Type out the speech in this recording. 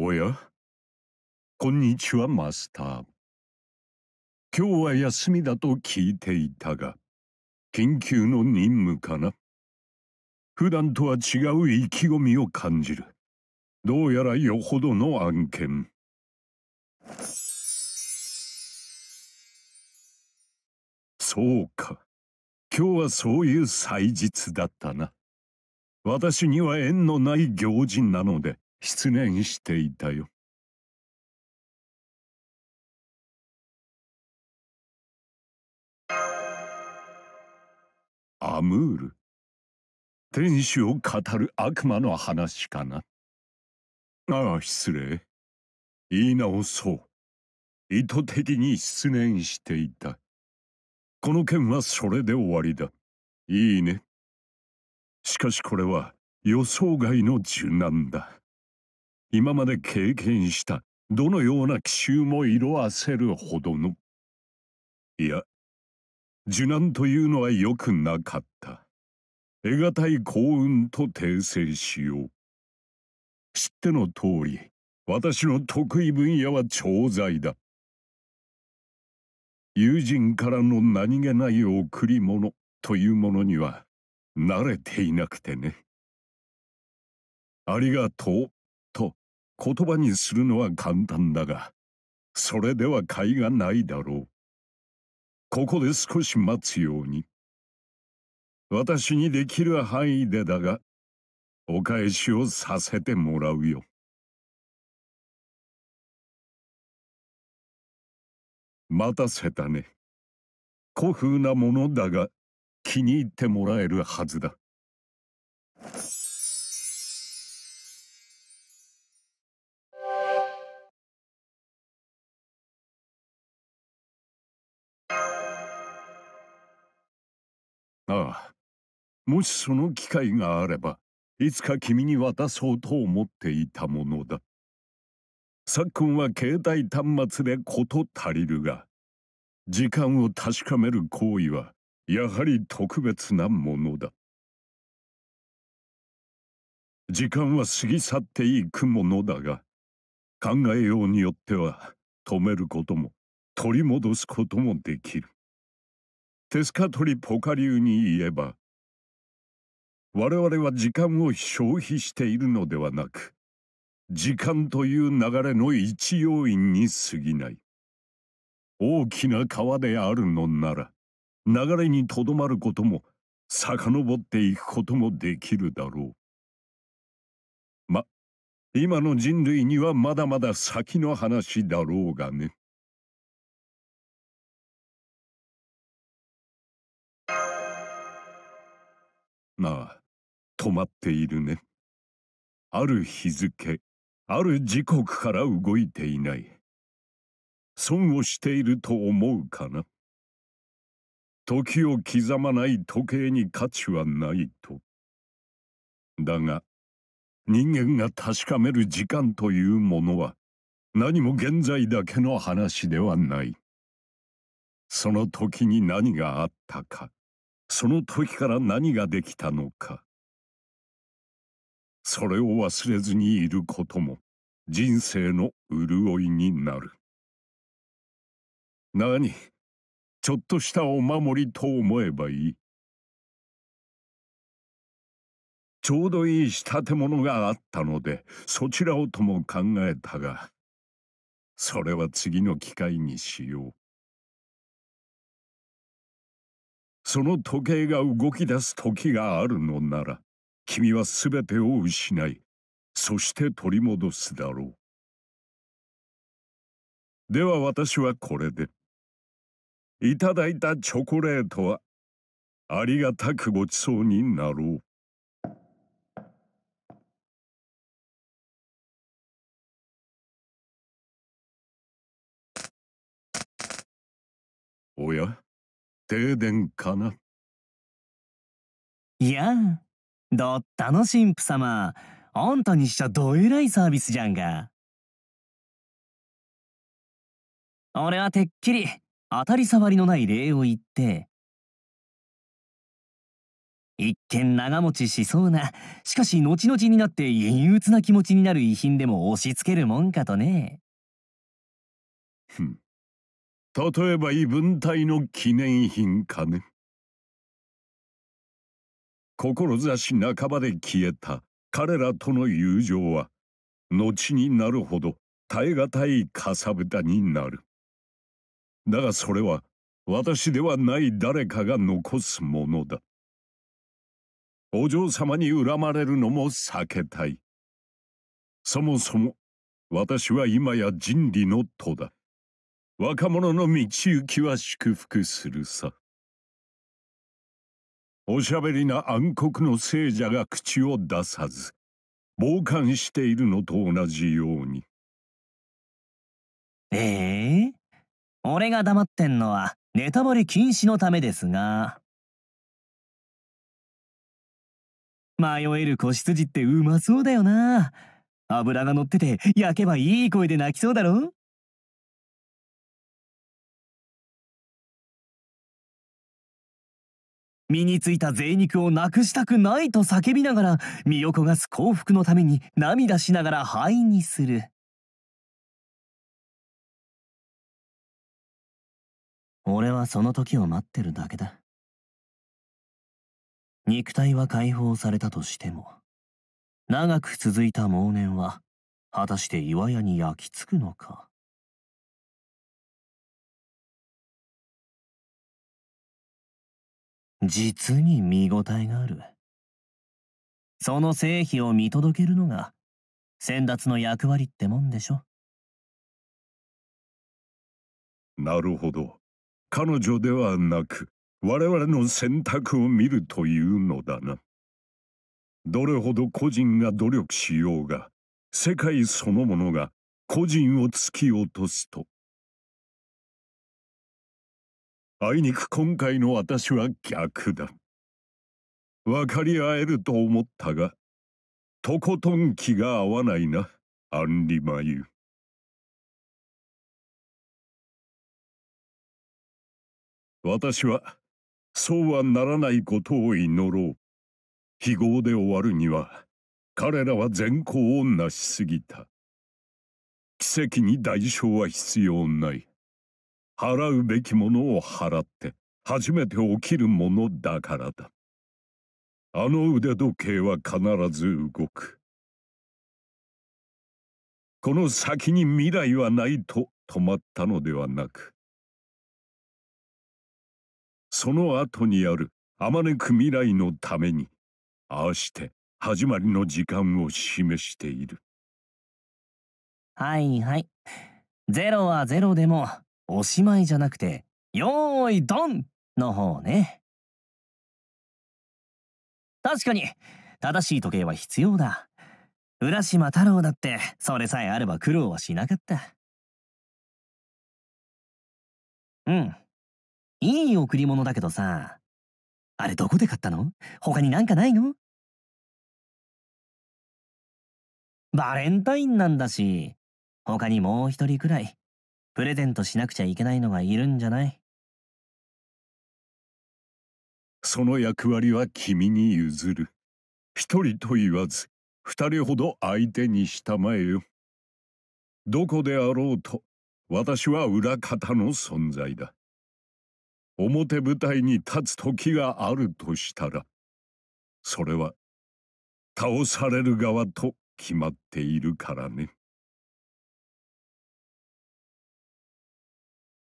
おやこんにちはマスター今日は休みだと聞いていたが緊急の任務かな普段とは違う意気込みを感じるどうやらよほどの案件そうか今日はそういう祭日だったな私には縁のない行事なので失念していたよ。アムール天使を語る悪魔の話かなああ失礼言い直そう意図的に失念していたこの件はそれで終わりだいいねしかしこれは予想外の柔軟だ今まで経験したどのような奇襲も色あせるほどのいや受難というのは良くなかった得難い幸運と訂正しよう知っての通り私の得意分野は調剤だ友人からの何気ない贈り物というものには慣れていなくてねありがとう言葉にするのは簡単だがそれでは甲斐がないだろうここで少し待つように私にできる範囲でだがお返しをさせてもらうよ待たせたね古風なものだが気に入ってもらえるはずだ。ああもしその機会があればいつか君に渡そうと思っていたものだ昨今は携帯端末で事足りるが時間を確かめる行為はやはり特別なものだ時間は過ぎ去っていくものだが考えようによっては止めることも取り戻すこともできるテスカトリポカ流に言えば我々は時間を消費しているのではなく時間という流れの一要因に過ぎない大きな川であるのなら流れにとどまることも遡っていくこともできるだろうま今の人類にはまだまだ先の話だろうがねああ止まっているねある日付ある時刻から動いていない損をしていると思うかな時を刻まない時計に価値はないとだが人間が確かめる時間というものは何も現在だけの話ではないその時に何があったかその時から何ができたのかそれを忘れずにいることも人生の潤いになる何ちょっとしたお守りと思えばいいちょうどいい仕立て物があったのでそちらをとも考えたがそれは次の機会にしよう。その時計が動き出す時があるのなら君は全てを失いそして取り戻すだろうでは私はこれでいただいたチョコレートはありがたくごちそうになろうおや停電かな。いやん、どったの神父様。あんたにしちゃどえらいサービスじゃんが。俺はてっきり当たり障りのない礼を言って、一見長持ちしそうな、しかし後々になって陰鬱な気持ちになる遺品でも押し付けるもんかとね。ふん。例えば異文体の記念品かね志半ばで消えた彼らとの友情は後になるほど耐え難いかさぶたになるだがそれは私ではない誰かが残すものだお嬢様に恨まれるのも避けたいそもそも私は今や人理の戸だ若者の道行きは祝福するさ。おしゃべりな暗黒の聖者が口を出さず、傍観しているのと同じように。ええー、俺が黙ってんのはネタバレ禁止のためですが。迷える子羊ってうまそうだよな。脂が乗ってて焼けばいい声で泣きそうだろ身についた贅肉をなくしたくないと叫びながら身を焦がす幸福のために涙しながら灰にする俺はその時を待ってるだけだ肉体は解放されたとしても長く続いた猛年は果たして岩屋に焼き付くのか実に見応えがある。その成否を見届けるのが、先達の役割ってもんでしょ。なるほど。彼女ではなく、我々の選択を見るというのだな。どれほど個人が努力しようが、世界そのものが個人を突き落とすとあいにく今回の私は逆だ。分かり合えると思ったが、とことん気が合わないな、アンリマユ。私は、そうはならないことを祈ろう。非業で終わるには、彼らは善行を成しすぎた。奇跡に代償は必要ない。払うべきものを払って初めて起きるものだからだあの腕時計は必ず動くこの先に未来はないと止まったのではなくその後にあるあまねく未来のためにああして始まりの時間を示しているはいはいゼロはゼロでもおしまいじゃなくて、よーいドンの方ね。確かに、正しい時計は必要だ。浦島太郎だって、それさえあれば苦労はしなかった。うん。いい贈り物だけどさ、あれどこで買ったの他になんかないのバレンタインなんだし、他にもう一人くらいプレゼントしなくちゃいけないのがいるんじゃないその役割は君に譲る。一人と言わず、二人ほど相手にしたまえよ。どこであろうと、私は裏方の存在だ。表舞台に立つ時があるとしたら、それは、倒される側と決まっているからね。